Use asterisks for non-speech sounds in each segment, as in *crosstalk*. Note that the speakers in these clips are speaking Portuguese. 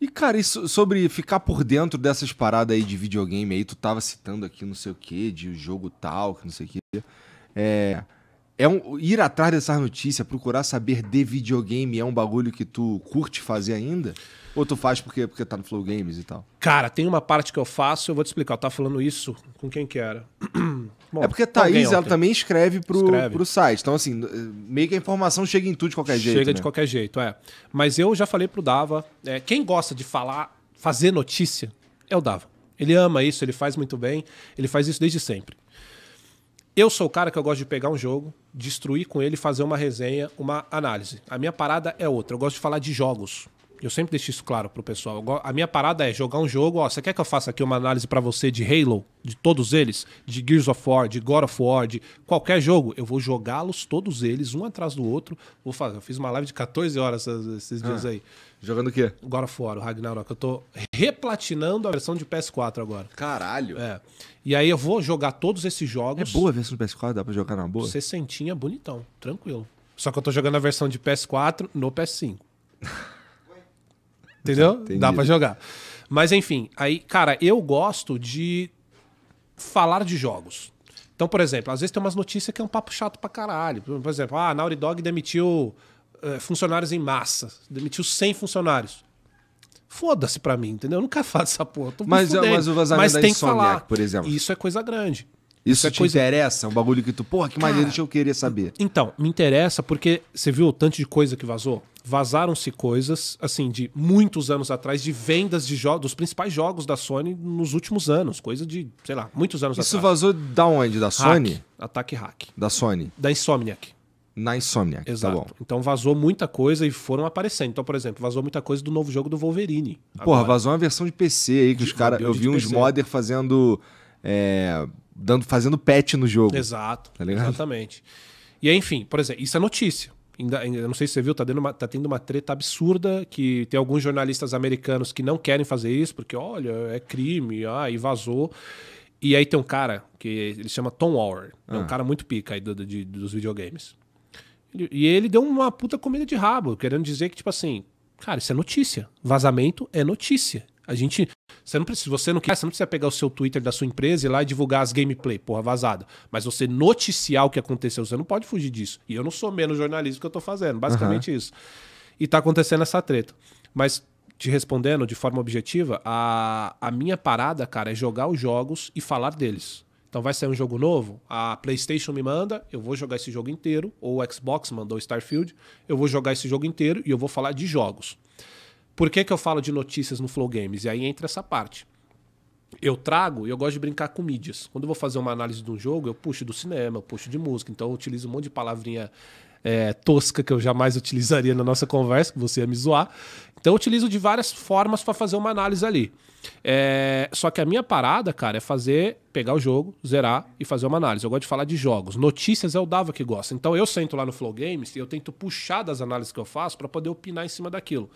E, cara, isso, sobre ficar por dentro dessas paradas aí de videogame aí, tu tava citando aqui não sei o que, de jogo tal, que não sei o que. É, é um, ir atrás dessas notícias, procurar saber de videogame é um bagulho que tu curte fazer ainda? Ou tu faz porque, porque tá no Flow Games e tal? Cara, tem uma parte que eu faço, eu vou te explicar. Eu tava falando isso com quem que era. *clears throat* Bom, é porque a Thaís, ela também escreve pro, escreve pro site. Então, assim, meio que a informação chega em tu de qualquer jeito. Chega de né? qualquer jeito, é. Mas eu já falei pro Dava, é, quem gosta de falar, fazer notícia, é o Dava. Ele ama isso, ele faz muito bem, ele faz isso desde sempre. Eu sou o cara que eu gosto de pegar um jogo, destruir com ele, fazer uma resenha, uma análise. A minha parada é outra. Eu gosto de falar de jogos. Eu sempre deixo isso claro pro pessoal. A minha parada é jogar um jogo, ó, você quer que eu faça aqui uma análise para você de Halo, de todos eles, de Gears of War, de God of War, de qualquer jogo, eu vou jogá-los todos eles um atrás do outro. Vou fazer, eu fiz uma live de 14 horas esses ah, dias aí. Jogando o quê? God of War, o Ragnarok. Eu tô replatinando a versão de PS4 agora. Caralho. É. E aí eu vou jogar todos esses jogos. É boa a versão do PS4, dá para jogar na boa? sentinha bonitão, tranquilo. Só que eu tô jogando a versão de PS4 no PS5. *laughs* Entendeu? Dá para jogar. Mas enfim, aí, cara, eu gosto de falar de jogos. Então, por exemplo, às vezes tem umas notícias que é um papo chato pra caralho. Por exemplo, ah, a Naughty Dog demitiu eh, funcionários em massa. Demitiu 100 funcionários. Foda-se pra mim, entendeu? Eu nunca faço essa porra. Mas, mas, o vazamento mas da tem que falar. por exemplo. Isso é coisa grande. Isso é te coisa... interessa? É um bagulho que tu, porra, que maneiro, deixa eu querer saber. Então, me interessa porque você viu o tanto de coisa que vazou? Vazaram-se coisas, assim, de muitos anos atrás, de vendas de jogos, dos principais jogos da Sony nos últimos anos. Coisa de, sei lá, muitos anos Isso atrás. Isso vazou da onde? Da hack, Sony? Ataque hack. Da Sony? Da Insomniac. Na Insomniac, tá Exato. Tá então vazou muita coisa e foram aparecendo. Então, por exemplo, vazou muita coisa do novo jogo do Wolverine. Agora. Porra, vazou uma versão de PC aí que ah, de, os caras... Eu vi uns modder fazendo... É dando, fazendo pet no jogo. Exato. Tá exatamente. E enfim, por exemplo, isso é notícia. Ainda, ainda, não sei se você viu, tá, uma, tá, tendo uma treta absurda que tem alguns jornalistas americanos que não querem fazer isso, porque, olha, é crime, ah, e vazou. E aí tem um cara que ele chama Tom Warren, ah. é um ah. cara muito pica aí do, do, de, dos videogames. E ele deu uma puta comida de rabo, querendo dizer que, tipo assim, cara, isso é notícia. Vazamento é notícia. A gente. Você não precisa, você não quer, você não precisa pegar o seu Twitter da sua empresa e ir lá e divulgar as gameplay, porra, vazada. Mas você noticiar o que aconteceu, você não pode fugir disso. E eu não sou menos jornalista que eu tô fazendo, basicamente uhum. isso. E tá acontecendo essa treta. Mas te respondendo de forma objetiva, a, a minha parada, cara, é jogar os jogos e falar deles. Então vai sair um jogo novo, a PlayStation me manda, eu vou jogar esse jogo inteiro, ou o Xbox mandou Starfield, eu vou jogar esse jogo inteiro e eu vou falar de jogos. Por que, que eu falo de notícias no Flow Games? E aí entra essa parte. Eu trago e eu gosto de brincar com mídias. Quando eu vou fazer uma análise de um jogo, eu puxo do cinema, eu puxo de música, então eu utilizo um monte de palavrinha é, tosca que eu jamais *laughs* utilizaria na nossa conversa, que você ia me zoar. Então eu utilizo de várias formas para fazer uma análise ali. É, só que a minha parada, cara, é fazer, pegar o jogo, zerar e fazer uma análise. Eu gosto de falar de jogos. Notícias é o Dava que gosta. Então eu sento lá no Flow Games e eu tento puxar das análises que eu faço para poder opinar em cima daquilo.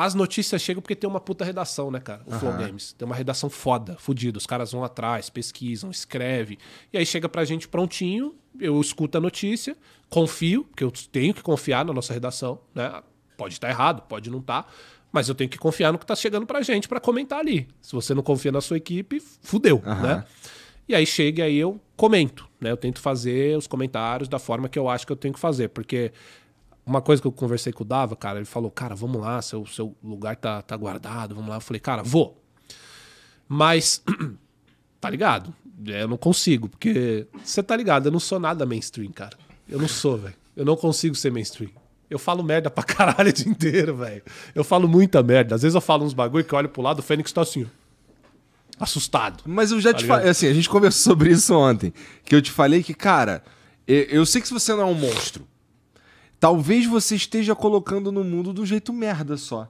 As notícias chegam porque tem uma puta redação, né, cara? O uhum. Flow Games. Tem uma redação foda, fodida. Os caras vão atrás, pesquisam, escrevem. E aí chega pra gente prontinho, eu escuto a notícia, confio, porque eu tenho que confiar na nossa redação, né? Pode estar tá errado, pode não estar. Tá, mas eu tenho que confiar no que tá chegando pra gente para comentar ali. Se você não confia na sua equipe, fudeu, uhum. né? E aí chega e aí eu comento, né? Eu tento fazer os comentários da forma que eu acho que eu tenho que fazer, porque uma coisa que eu conversei com o Dava, cara, ele falou, cara, vamos lá, seu, seu lugar tá, tá guardado, vamos lá. Eu falei, cara, vou. Mas, *clears throat* tá ligado? É, eu não consigo, porque você tá ligado, eu não sou nada mainstream, cara. Eu não sou, velho. Eu não consigo ser mainstream. Eu falo merda pra *laughs* caralho o dia inteiro, velho. Eu falo muita merda. Às vezes eu falo uns bagulho que eu olho pro lado, o Fênix tá assim, assustado. Mas eu já tá te falei, assim, a gente conversou sobre isso ontem, que eu te falei que, cara, eu sei que você não é um monstro, Talvez você esteja colocando no mundo do jeito merda só.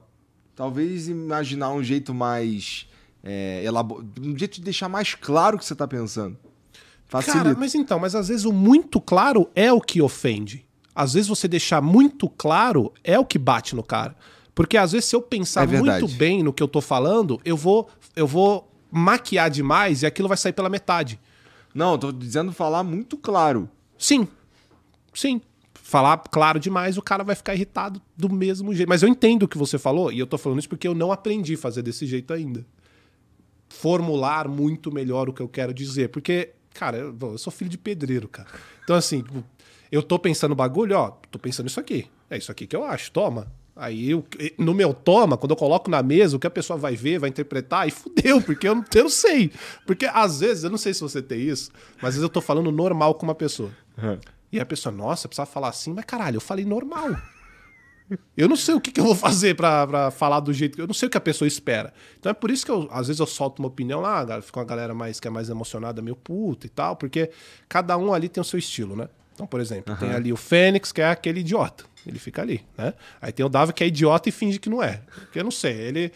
Talvez imaginar um jeito mais. É, elabor... Um jeito de deixar mais claro o que você está pensando. Facilita. Cara, mas então, mas às vezes o muito claro é o que ofende. Às vezes você deixar muito claro é o que bate no cara. Porque às vezes se eu pensar é muito bem no que eu tô falando, eu vou eu vou maquiar demais e aquilo vai sair pela metade. Não, eu tô dizendo falar muito claro. Sim. Sim falar claro demais, o cara vai ficar irritado do mesmo jeito. Mas eu entendo o que você falou, e eu tô falando isso porque eu não aprendi a fazer desse jeito ainda. Formular muito melhor o que eu quero dizer. Porque, cara, eu, eu sou filho de pedreiro, cara. Então, assim, eu tô pensando bagulho, ó, tô pensando isso aqui. É isso aqui que eu acho, toma. Aí, eu, no meu toma, quando eu coloco na mesa, o que a pessoa vai ver, vai interpretar, e fudeu, porque eu não, eu não sei. Porque às vezes, eu não sei se você tem isso, mas às vezes eu tô falando normal com uma pessoa. Uhum. E a pessoa, nossa, precisava falar assim, mas caralho, eu falei normal. Eu não sei o que, que eu vou fazer para falar do jeito que. Eu não sei o que a pessoa espera. Então é por isso que eu, às vezes eu solto uma opinião ah, lá, fica uma galera mais que é mais emocionada, meio puta e tal, porque cada um ali tem o seu estilo, né? Então, por exemplo, uhum. tem ali o Fênix, que é aquele idiota. Ele fica ali, né? Aí tem o Davi, que é idiota e finge que não é. Porque eu não sei. Ele.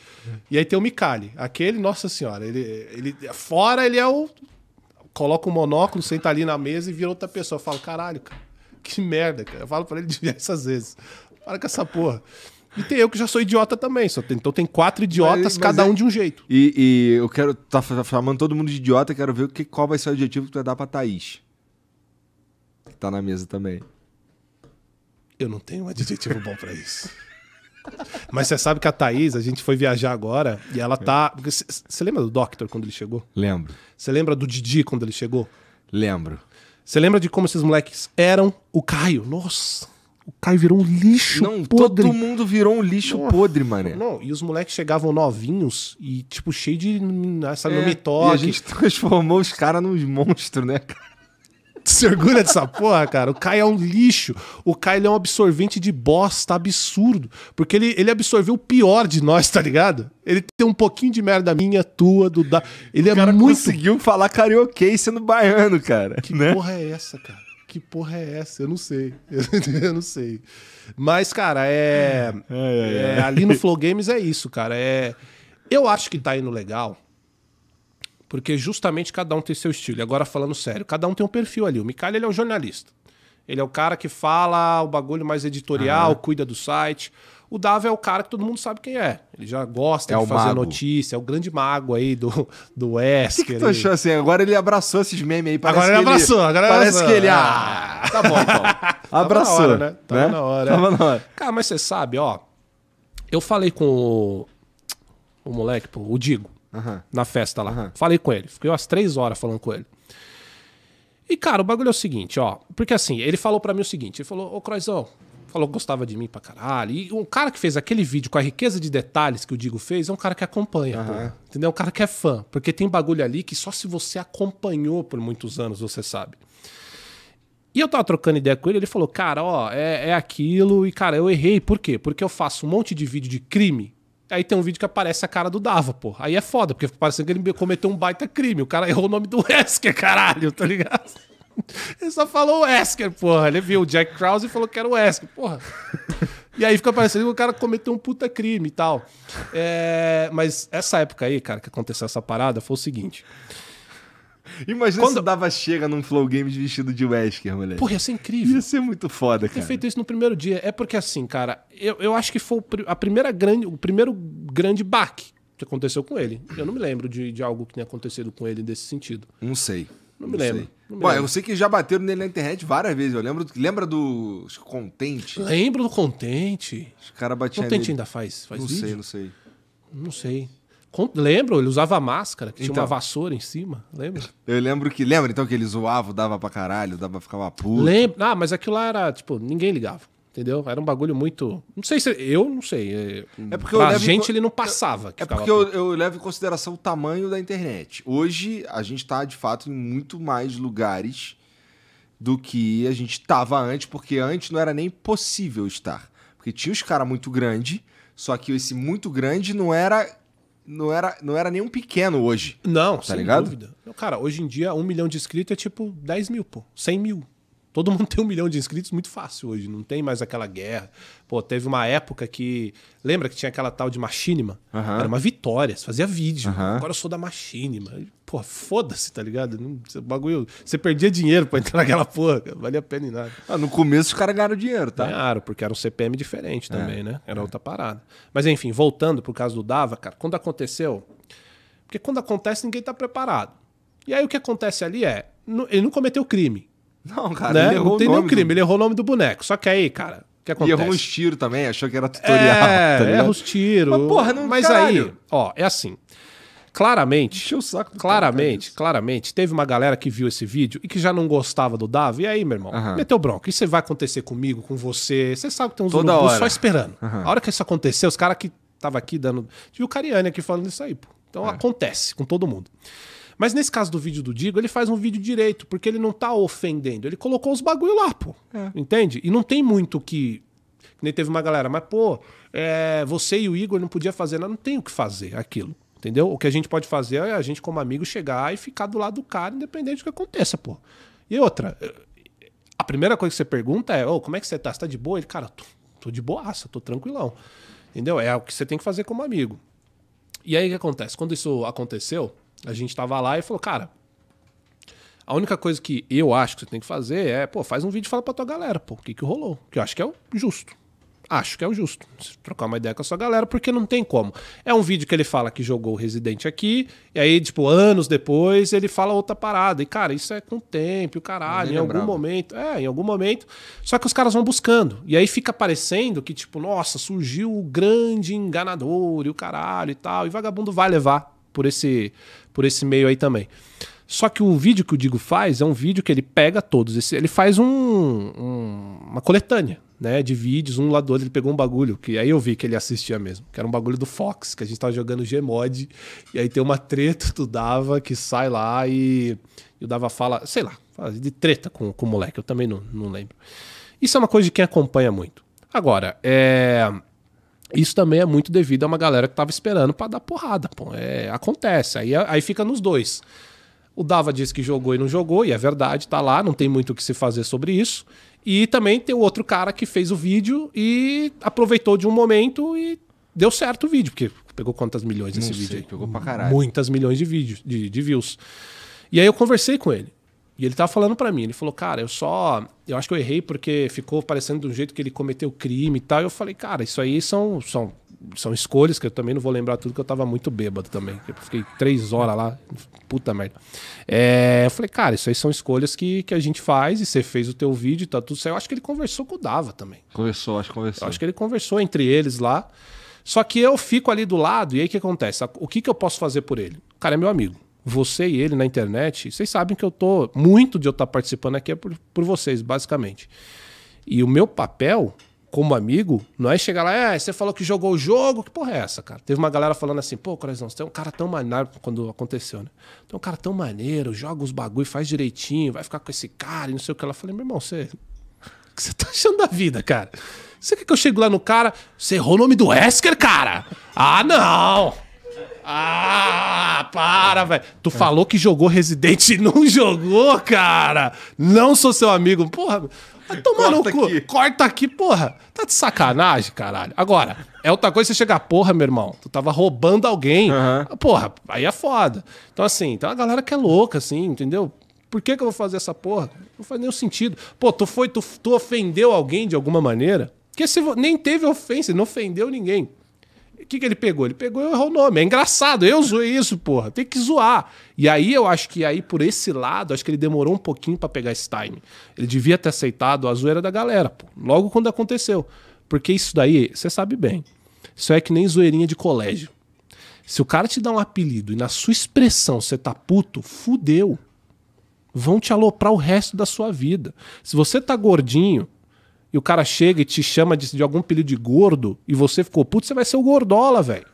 E aí tem o Mikali. Aquele, nossa senhora, ele, ele. Fora ele é o coloca um monóculo, senta ali na mesa e vira outra pessoa. Eu falo, caralho, cara, que merda, cara. Eu falo pra ele *laughs* diversas vezes. Para com essa porra. E tem eu que já sou idiota também. Só tem, então tem quatro idiotas, mas, mas cada é... um de um jeito. E, e eu quero. Tá, chamando todo mundo de idiota, quero ver que, qual vai ser o adjetivo que tu vai dar pra Thaís. Que tá na mesa também. Eu não tenho um adjetivo bom para isso. Mas você sabe que a Thaís, a gente foi viajar agora e ela tá. Você lembra do Doctor quando ele chegou? Lembro. Você lembra do Didi quando ele chegou? Lembro. Você lembra de como esses moleques eram o Caio? Nossa! O Caio virou um lixo não, podre. Todo mundo virou um lixo Nossa. podre, mané. Não, e os moleques chegavam novinhos e, tipo, cheio de. Sabe, é, não me a gente *laughs* transformou os caras nos monstros, né, cara? *laughs* Se orgulha dessa porra, cara. O Kai é um lixo. O Kai é um absorvente de bosta absurdo. Porque ele, ele absorveu o pior de nós, tá ligado? Ele tem um pouquinho de merda minha, tua, do da. Ele é o é cara muito. conseguiu falar carioquês sendo baiano, cara. Que né? porra é essa, cara? Que porra é essa? Eu não sei. *laughs* Eu não sei. Mas, cara, é... É, é, é. ali no Flow Games é isso, cara. É. Eu acho que tá indo legal. Porque justamente cada um tem seu estilo. E agora falando sério, cada um tem um perfil ali. O Mikael, ele é um jornalista. Ele é o cara que fala o bagulho mais editorial, ah. cuida do site. O Davi é o cara que todo mundo sabe quem é. Ele já gosta é de fazer mago. notícia, é o grande mago aí do, do Wesker. O que, que tu achou assim? Agora ele abraçou esses memes aí. Parece agora ele abraçou, ele, agora Parece abraçou. que ele. É. Ah, tá bom, então. *laughs* abraçou. Tava na hora, né? né? Tava né? na hora. Tava na hora. Cara, mas você sabe, ó. Eu falei com o, o moleque, pô, o Digo uhum. na festa lá. Uhum. Falei com ele, fiquei umas três horas falando com ele. E, cara, o bagulho é o seguinte, ó. Porque assim, ele falou para mim o seguinte: ele falou, ô Croizão, falou que gostava de mim pra caralho. E um cara que fez aquele vídeo com a riqueza de detalhes que o Digo fez é um cara que acompanha, uhum. pô, entendeu? Um cara que é fã. Porque tem bagulho ali que só se você acompanhou por muitos anos você sabe. E eu tava trocando ideia com ele, ele falou, cara, ó, é, é aquilo, e cara, eu errei. Por quê? Porque eu faço um monte de vídeo de crime Aí tem um vídeo que aparece a cara do Dava, pô. Aí é foda, porque parece que ele cometeu um baita crime. O cara errou o nome do Wesker, *laughs* caralho, tá ligado? Ele só falou Wesker, porra. Ele viu o Jack Krause e falou que era o Wesker, porra. E aí fica parecendo que o cara cometeu um puta crime e tal. É... Mas essa época aí, cara, que aconteceu essa parada, foi o seguinte. Imagina Quando... se dava chega num Flow Games vestido de Wesker, moleque. Porra, ia ser incrível. Ia ser muito foda, cara. Ter feito isso no primeiro dia. É porque assim, cara, eu, eu acho que foi a primeira grande, o primeiro grande baque que aconteceu com ele. Eu não me lembro de, de algo que tenha acontecido com ele nesse sentido. Não sei. Não me não lembro. Sei. Não me Bom, lembro. eu sei que já bateram nele na internet várias vezes. Eu lembro. Lembra do Contente? Lembro do Contente. Os caras batiam. Contente ainda faz? Faz não vídeo? sei, não sei. Não sei. Lembro, ele usava máscara, que então, tinha uma então. vassoura em cima, lembra? Eu lembro que. Lembra então que ele zoava, dava pra caralho, dava, ficar puto. Lembra? Ah, mas aquilo lá era, tipo, ninguém ligava. Entendeu? Era um bagulho muito. Não sei se. Eu não sei. É, é porque pra gente ele não passava. é porque eu, eu, levo em consideração o tamanho da internet. Hoje a gente tá, de fato, em muito mais lugares do que a gente tava antes, porque antes não era nem possível estar. Porque tinha os caras muito grande, só que esse muito grande não era não era, não era nenhum pequeno hoje. Não, tá sem ligado? dúvida. Cara, hoje em dia, um milhão de inscritos é tipo 10 mil, pô. 100 mil. Todo mundo *laughs* tem um milhão de inscritos muito fácil hoje. Não tem mais aquela guerra. Pô, teve uma época que. Lembra que tinha aquela tal de machinima? Uhum. Era uma vitória, você fazia vídeo. Agora eu sou da machinima pô, foda-se, tá ligado? Não, bagulho, você perdia dinheiro pra entrar naquela porra, cara. valia a pena em nada. Ah, no começo os caras ganharam dinheiro, tá? Ganharam, porque era um CPM diferente é, também, é, né? Era é. outra parada. Mas enfim, voltando pro caso do Dava, cara, quando aconteceu. Porque quando acontece, ninguém tá preparado. E aí o que acontece ali é. Ele não cometeu crime. Não, cara, né? ele errou não tem nenhum crime, do... ele errou o nome do boneco. Só que aí, cara, que E errou uns tiros também, achou que era tutorial. É, *laughs* tá erra os tiros. Mas porra, não Mas aí, ó, é assim. Claramente. o saco claramente, claramente. Teve uma galera que viu esse vídeo e que já não gostava do Davi. E aí, meu irmão, uhum. meteu bronca. Isso vai acontecer comigo, com você. Você sabe que tem uns Toda hora. só esperando. Uhum. A hora que isso aconteceu, os caras que estavam aqui dando. Tive o Cariani aqui falando isso aí, pô. Então é. acontece com todo mundo. Mas nesse caso do vídeo do Digo, ele faz um vídeo direito, porque ele não tá ofendendo. Ele colocou os bagulho lá, pô. É. Entende? E não tem muito que. Nem teve uma galera, mas, pô, é... você e o Igor não podia fazer nada. Não tem o que fazer aquilo. Entendeu? O que a gente pode fazer é a gente, como amigo, chegar e ficar do lado do cara, independente do que aconteça, pô. E outra, eh, a primeira coisa que você pergunta é: Ô, como é que você tá? Você tá de boa? Ele, cara, tô, tô de boaça, tô tranquilão. Entendeu? É o que você tem que fazer como amigo. E aí o que acontece? Quando isso aconteceu, a gente tava lá e falou, cara, a única coisa que eu acho que você tem que fazer é, pô, faz um vídeo e fala pra tua galera, pô, o que que rolou? Que eu acho que é o justo. Acho que é o justo. Trocar uma ideia com a sua galera, porque não tem como. É um vídeo que ele fala que jogou o Resident aqui, e aí, tipo, anos depois, ele fala outra parada. E, cara, isso é com o tempo, o caralho, em algum momento. É, em algum momento. Só que os caras vão buscando. E aí fica parecendo que, tipo, nossa, surgiu o grande enganador e o caralho e tal. E vagabundo vai levar por esse, por esse meio aí também. Só que o vídeo que o Digo faz é um vídeo que ele pega todos. ele faz um, um, uma coletânea né, de vídeos, um lado do outro. Ele pegou um bagulho, que aí eu vi que ele assistia mesmo, que era um bagulho do Fox, que a gente tava jogando Gmod, e aí tem uma treta do Dava que sai lá e, e o Dava fala, sei lá, fala de treta com, com o moleque, eu também não, não lembro. Isso é uma coisa de quem acompanha muito. Agora, é. Isso também é muito devido a uma galera que tava esperando para dar porrada, pô. É, acontece. Aí, aí fica nos dois. O Dava disse que jogou e não jogou, e é verdade, tá lá, não tem muito o que se fazer sobre isso. E também tem o outro cara que fez o vídeo e aproveitou de um momento e deu certo o vídeo, porque pegou quantas milhões esse vídeo aí? Pegou pra caralho. Muitas milhões de vídeos, de, de views. E aí eu conversei com ele. E ele tava falando para mim, ele falou, cara, eu só. Eu acho que eu errei porque ficou parecendo do jeito que ele cometeu crime e tal. E eu falei, cara, isso aí são, são, são escolhas que eu também não vou lembrar tudo, que eu tava muito bêbado também. Eu fiquei três horas lá, puta merda. É, eu falei, cara, isso aí são escolhas que, que a gente faz e você fez o teu vídeo e tá tudo certo. Eu acho que ele conversou com o Dava também. Conversou, acho que conversou. Eu acho que ele conversou entre eles lá. Só que eu fico ali do lado e aí o que acontece? O que, que eu posso fazer por ele? O cara é meu amigo você e ele na internet, vocês sabem que eu tô. Muito de eu estar tá participando aqui é por, por vocês, basicamente. E o meu papel como amigo, não é chegar lá, é, você falou que jogou o jogo, que porra é essa, cara? Teve uma galera falando assim, pô, Coração, você tem é um cara tão maneiro, quando aconteceu, né? Tem é um cara tão maneiro, joga os bagulho, faz direitinho, vai ficar com esse cara e não sei o que. Ela falei, meu irmão, você. O que você tá achando da vida, cara? Você quer que eu chego lá no cara, você errou o nome do Esker, cara? Ah, não! Ah, para, velho. Tu é. falou que jogou Resident e não *laughs* jogou, cara. Não sou seu amigo. Porra, vai tomar Corta no cu. Aqui. Corta aqui, porra. Tá de sacanagem, caralho. Agora, é outra coisa você chegar, porra, meu irmão, tu tava roubando alguém. Uhum. Porra, aí é foda. Então, assim, então a galera que é louca, assim, entendeu? Por que, que eu vou fazer essa porra? Não faz nenhum sentido. Pô, tu foi, tu, tu ofendeu alguém de alguma maneira? Porque se, nem teve ofensa, não ofendeu ninguém. O que, que ele pegou? Ele pegou e errou o nome. É engraçado, eu zoei isso, porra. Tem que zoar. E aí eu acho que aí, por esse lado, acho que ele demorou um pouquinho para pegar esse time. Ele devia ter aceitado a zoeira da galera, pô, logo quando aconteceu. Porque isso daí, você sabe bem. Isso é que nem zoeirinha de colégio. Se o cara te dá um apelido e na sua expressão você tá puto, fudeu. Vão te aloprar o resto da sua vida. Se você tá gordinho, e o cara chega e te chama de, de algum apelido de gordo e você ficou puto, você vai ser o gordola, velho.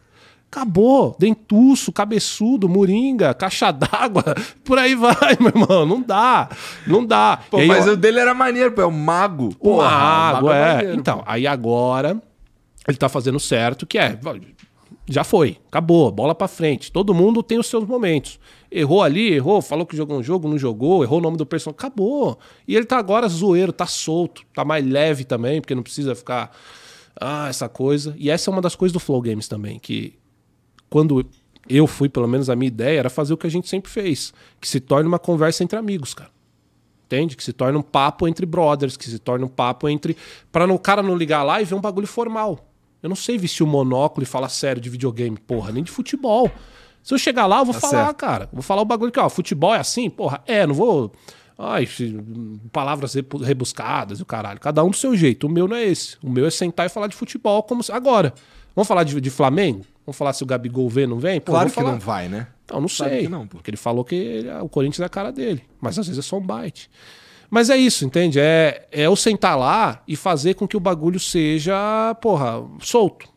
Acabou. Dentuço, cabeçudo, moringa, caixa d'água. *laughs* Por aí vai, meu irmão. Não dá. Não dá. Pô, aí, mas o dele era maneiro, pô. É o mago. Porra, o mago, é, é. Maneiro, então, pô. aí agora ele tá fazendo certo, que é já foi, acabou, bola para frente. Todo mundo tem os seus momentos. Errou ali, errou, falou que jogou um jogo, não jogou, errou o nome do personagem, acabou. E ele tá agora zoeiro, tá solto, tá mais leve também, porque não precisa ficar ah, essa coisa. E essa é uma das coisas do Flow Games também, que quando eu fui, pelo menos a minha ideia era fazer o que a gente sempre fez, que se torne uma conversa entre amigos, cara. Entende? Que se torne um papo entre brothers, que se torne um papo entre para o cara não ligar lá e ver um bagulho formal. Eu não sei vestir o monóculo e falar sério de videogame, porra, nem de futebol. Se eu chegar lá, eu vou tá falar, certo. cara. Vou falar o bagulho que, ó, futebol é assim, porra, é, não vou. Ai, palavras rebuscadas e o caralho. Cada um do seu jeito. O meu não é esse. O meu é sentar e falar de futebol como se... Agora, vamos falar de, de Flamengo? Vamos falar se o Gabigol vem ou não vem? Pô, claro que falar. não vai, né? Não, não claro sei. Não, porque ele falou que ele, o Corinthians é a cara dele. Mas às vezes é só um bite. Mas é isso, entende? É, é eu sentar lá e fazer com que o bagulho seja, porra, solto.